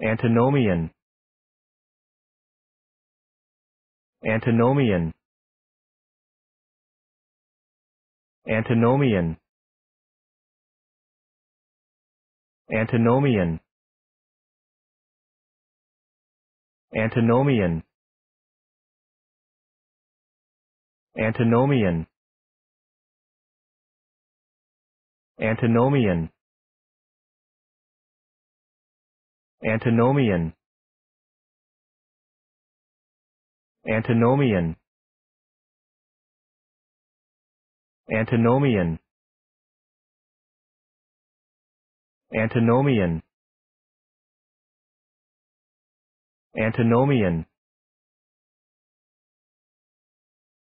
antinomian antinomian antinomian antinomian antinomian antinomian antinomian antinomian antinomian antinomian antinomian antinomian